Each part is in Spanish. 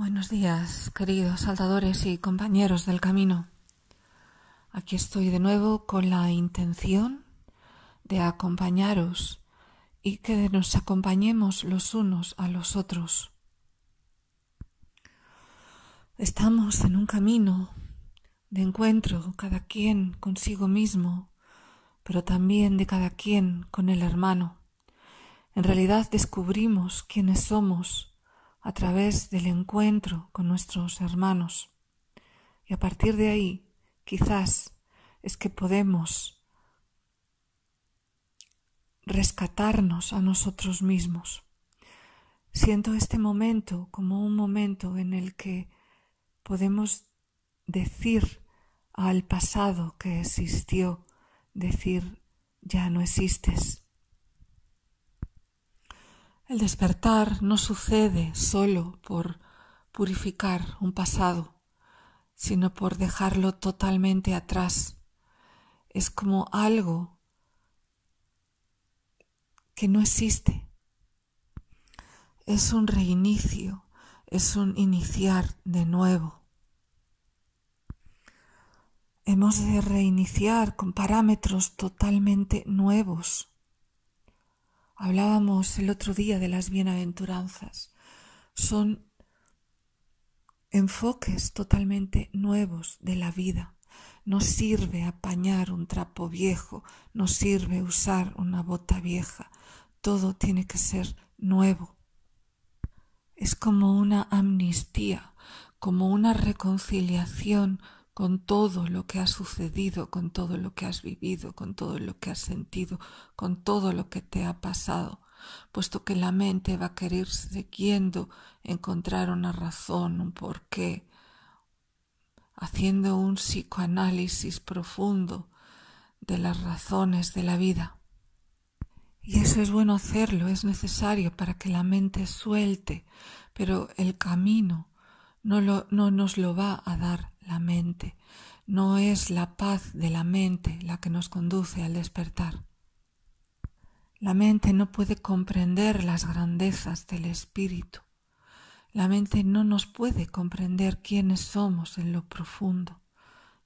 Buenos días, queridos saltadores y compañeros del camino. Aquí estoy de nuevo con la intención de acompañaros y que nos acompañemos los unos a los otros. Estamos en un camino de encuentro, cada quien consigo mismo, pero también de cada quien con el hermano. En realidad descubrimos quiénes somos a través del encuentro con nuestros hermanos. Y a partir de ahí, quizás es que podemos rescatarnos a nosotros mismos. Siento este momento como un momento en el que podemos decir al pasado que existió, decir, ya no existes, el despertar no sucede solo por purificar un pasado, sino por dejarlo totalmente atrás. Es como algo que no existe. Es un reinicio, es un iniciar de nuevo. Hemos de reiniciar con parámetros totalmente nuevos Hablábamos el otro día de las bienaventuranzas. Son enfoques totalmente nuevos de la vida. No sirve apañar un trapo viejo, no sirve usar una bota vieja. Todo tiene que ser nuevo. Es como una amnistía, como una reconciliación con todo lo que ha sucedido, con todo lo que has vivido, con todo lo que has sentido, con todo lo que te ha pasado, puesto que la mente va a querer siguiendo encontrar una razón, un porqué, haciendo un psicoanálisis profundo de las razones de la vida. Y eso es bueno hacerlo, es necesario para que la mente suelte, pero el camino no, lo, no nos lo va a dar la mente. No es la paz de la mente la que nos conduce al despertar. La mente no puede comprender las grandezas del espíritu. La mente no nos puede comprender quiénes somos en lo profundo.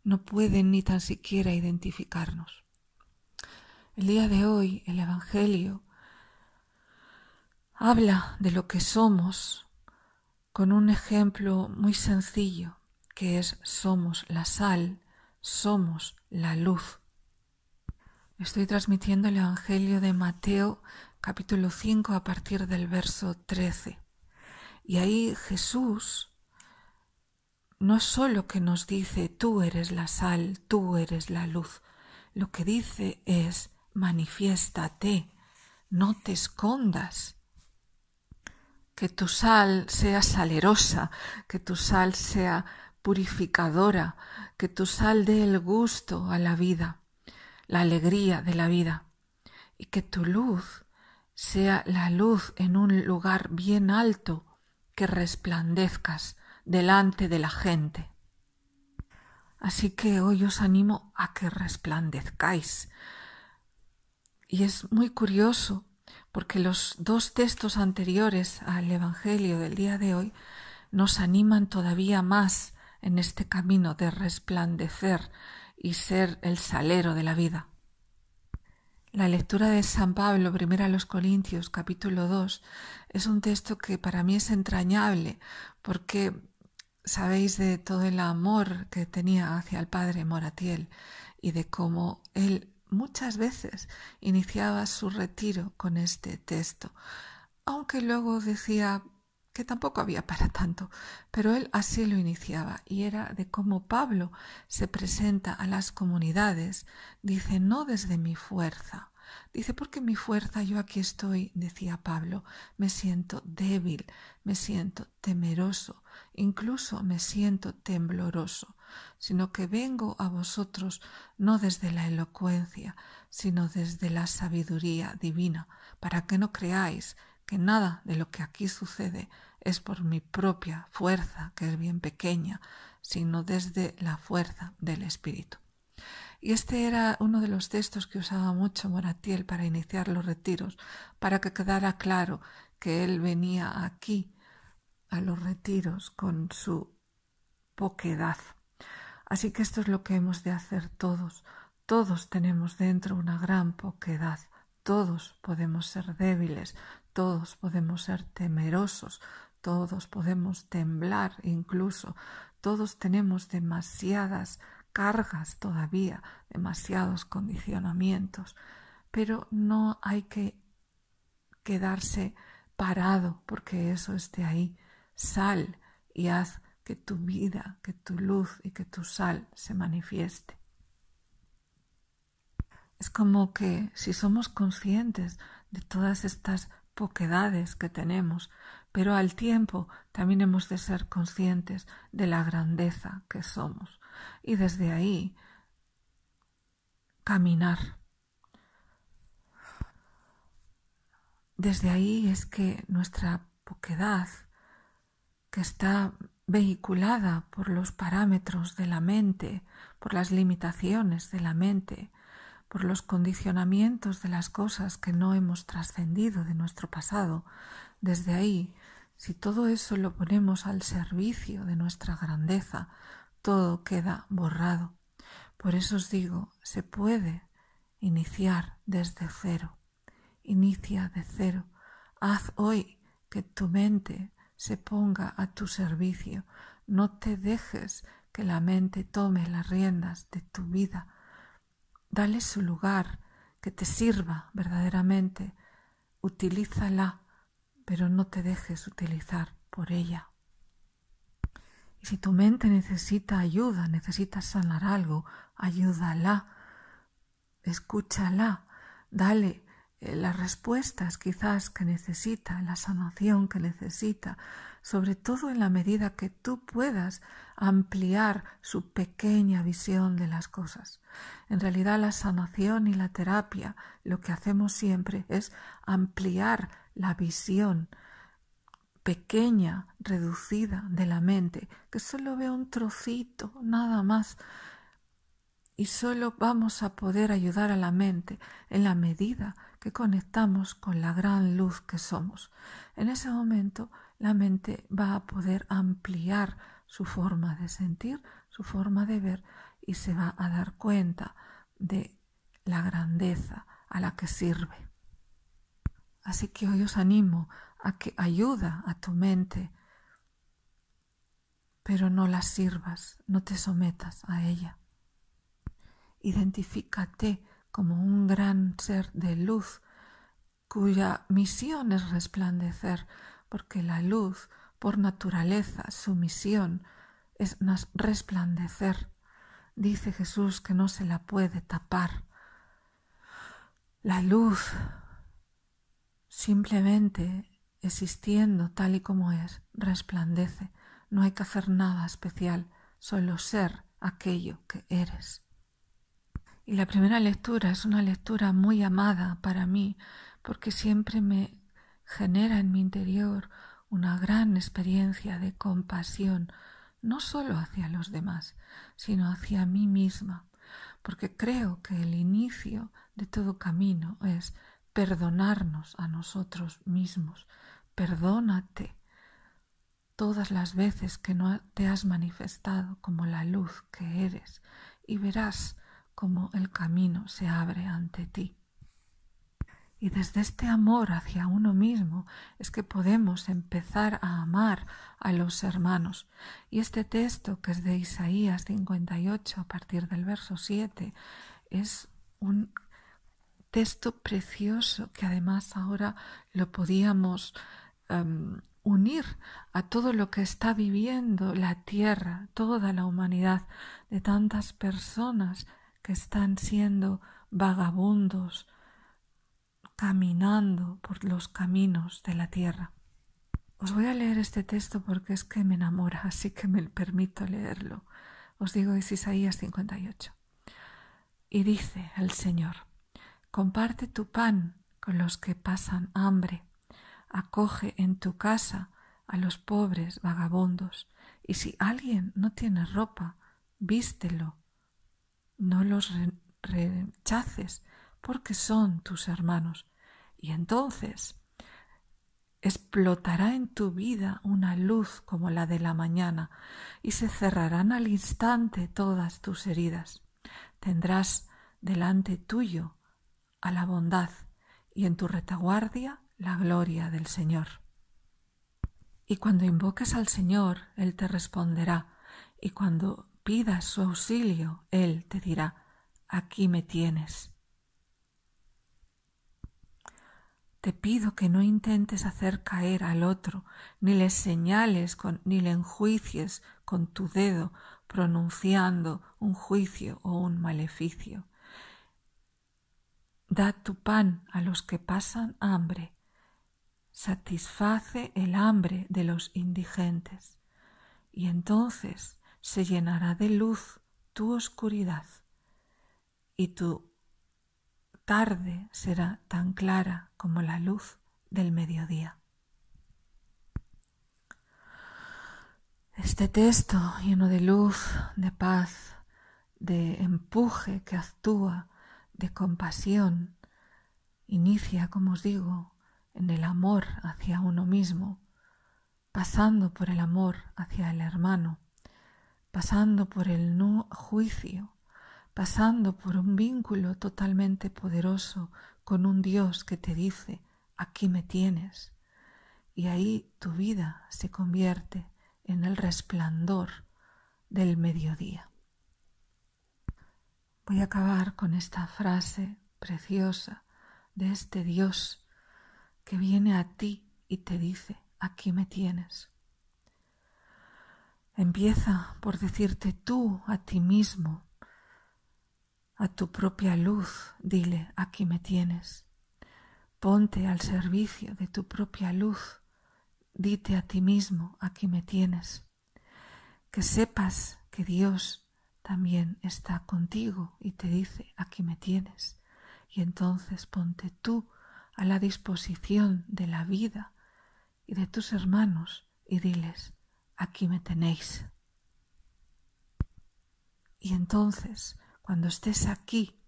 No puede ni tan siquiera identificarnos. El día de hoy el Evangelio habla de lo que somos con un ejemplo muy sencillo que es somos la sal, somos la luz. Estoy transmitiendo el Evangelio de Mateo capítulo 5 a partir del verso 13. Y ahí Jesús no es solo que nos dice tú eres la sal, tú eres la luz, lo que dice es manifiéstate, no te escondas. Que tu sal sea salerosa, que tu sal sea purificadora, que tu sal dé el gusto a la vida, la alegría de la vida, y que tu luz sea la luz en un lugar bien alto, que resplandezcas delante de la gente. Así que hoy os animo a que resplandezcáis. Y es muy curioso porque los dos textos anteriores al Evangelio del día de hoy nos animan todavía más en este camino de resplandecer y ser el salero de la vida. La lectura de San Pablo, primero a los Corintios, capítulo 2, es un texto que para mí es entrañable porque sabéis de todo el amor que tenía hacia el padre Moratiel y de cómo él muchas veces iniciaba su retiro con este texto, aunque luego decía que tampoco había para tanto, pero él así lo iniciaba y era de cómo Pablo se presenta a las comunidades, dice, no desde mi fuerza, dice, porque mi fuerza yo aquí estoy, decía Pablo, me siento débil, me siento temeroso, incluso me siento tembloroso, sino que vengo a vosotros no desde la elocuencia, sino desde la sabiduría divina, para que no creáis que nada de lo que aquí sucede es por mi propia fuerza, que es bien pequeña, sino desde la fuerza del Espíritu. Y este era uno de los textos que usaba mucho Moratiel para iniciar los retiros, para que quedara claro que él venía aquí a los retiros con su poquedad. Así que esto es lo que hemos de hacer todos. Todos tenemos dentro una gran poquedad, todos podemos ser débiles, todos podemos ser temerosos, todos podemos temblar incluso, todos tenemos demasiadas cargas todavía, demasiados condicionamientos, pero no hay que quedarse parado porque eso esté ahí. Sal y haz que tu vida, que tu luz y que tu sal se manifieste. Es como que si somos conscientes de todas estas poquedades que tenemos, pero al tiempo también hemos de ser conscientes de la grandeza que somos y desde ahí caminar. Desde ahí es que nuestra poquedad, que está vehiculada por los parámetros de la mente, por las limitaciones de la mente, por los condicionamientos de las cosas que no hemos trascendido de nuestro pasado, desde ahí, si todo eso lo ponemos al servicio de nuestra grandeza, todo queda borrado. Por eso os digo, se puede iniciar desde cero. Inicia de cero. Haz hoy que tu mente se ponga a tu servicio. No te dejes que la mente tome las riendas de tu vida dale su lugar, que te sirva verdaderamente, utilízala, pero no te dejes utilizar por ella. Y si tu mente necesita ayuda, necesita sanar algo, ayúdala, escúchala, dale eh, las respuestas quizás que necesita, la sanación que necesita, sobre todo en la medida que tú puedas ampliar su pequeña visión de las cosas. En realidad la sanación y la terapia lo que hacemos siempre es ampliar la visión pequeña, reducida de la mente, que solo ve un trocito, nada más, y solo vamos a poder ayudar a la mente en la medida que conectamos con la gran luz que somos. En ese momento la mente va a poder ampliar su forma de sentir, su forma de ver y se va a dar cuenta de la grandeza a la que sirve. Así que hoy os animo a que ayuda a tu mente, pero no la sirvas, no te sometas a ella. Identifícate como un gran ser de luz cuya misión es resplandecer porque la luz, por naturaleza, su misión es resplandecer. Dice Jesús que no se la puede tapar. La luz, simplemente existiendo tal y como es, resplandece. No hay que hacer nada especial, solo ser aquello que eres. Y la primera lectura es una lectura muy amada para mí, porque siempre me genera en mi interior una gran experiencia de compasión, no solo hacia los demás, sino hacia mí misma, porque creo que el inicio de todo camino es perdonarnos a nosotros mismos. Perdónate todas las veces que no te has manifestado como la luz que eres y verás cómo el camino se abre ante ti. Y desde este amor hacia uno mismo es que podemos empezar a amar a los hermanos. Y este texto, que es de Isaías 58, a partir del verso 7, es un texto precioso que además ahora lo podíamos em, unir a todo lo que está viviendo la tierra, toda la humanidad, de tantas personas que están siendo vagabundos, caminando por los caminos de la tierra. Os voy a leer este texto porque es que me enamora, así que me permito leerlo. Os digo, es Isaías 58. Y dice el Señor, comparte tu pan con los que pasan hambre, acoge en tu casa a los pobres vagabundos, y si alguien no tiene ropa, vístelo, no los rechaces porque son tus hermanos. Y entonces explotará en tu vida una luz como la de la mañana y se cerrarán al instante todas tus heridas. Tendrás delante tuyo a la bondad y en tu retaguardia la gloria del Señor. Y cuando invoques al Señor, Él te responderá, y cuando pidas su auxilio, Él te dirá, aquí me tienes. Te pido que no intentes hacer caer al otro, ni le señales con, ni le enjuicies con tu dedo, pronunciando un juicio o un maleficio. Da tu pan a los que pasan hambre. Satisface el hambre de los indigentes. Y entonces se llenará de luz tu oscuridad y tu tarde será tan clara como la luz del mediodía. Este texto lleno de luz, de paz, de empuje que actúa, de compasión, inicia, como os digo, en el amor hacia uno mismo, pasando por el amor hacia el hermano, pasando por el no juicio, pasando por un vínculo totalmente poderoso con un Dios que te dice, aquí me tienes. Y ahí tu vida se convierte en el resplandor del mediodía. Voy a acabar con esta frase preciosa de este Dios que viene a ti y te dice, aquí me tienes. Empieza por decirte tú a ti mismo, a tu propia luz, dile, aquí me tienes. Ponte al servicio de tu propia luz, dite a ti mismo, aquí me tienes. Que sepas que Dios también está contigo y te dice, aquí me tienes. Y entonces ponte tú a la disposición de la vida y de tus hermanos y diles, aquí me tenéis. Y entonces cuando estés aquí,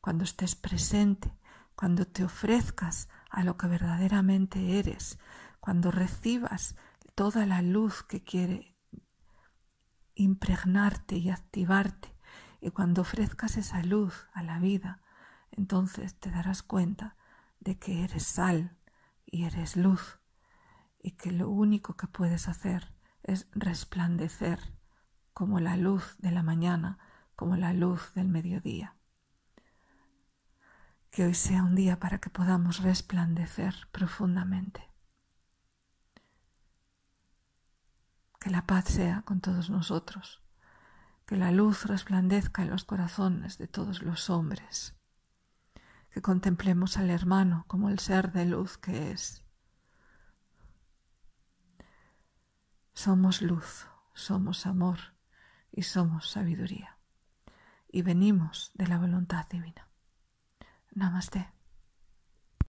cuando estés presente, cuando te ofrezcas a lo que verdaderamente eres, cuando recibas toda la luz que quiere impregnarte y activarte, y cuando ofrezcas esa luz a la vida, entonces te darás cuenta de que eres sal y eres luz, y que lo único que puedes hacer es resplandecer como la luz de la mañana como la luz del mediodía. Que hoy sea un día para que podamos resplandecer profundamente. Que la paz sea con todos nosotros. Que la luz resplandezca en los corazones de todos los hombres. Que contemplemos al hermano como el ser de luz que es. Somos luz, somos amor y somos sabiduría y venimos de la voluntad divina. Namaste.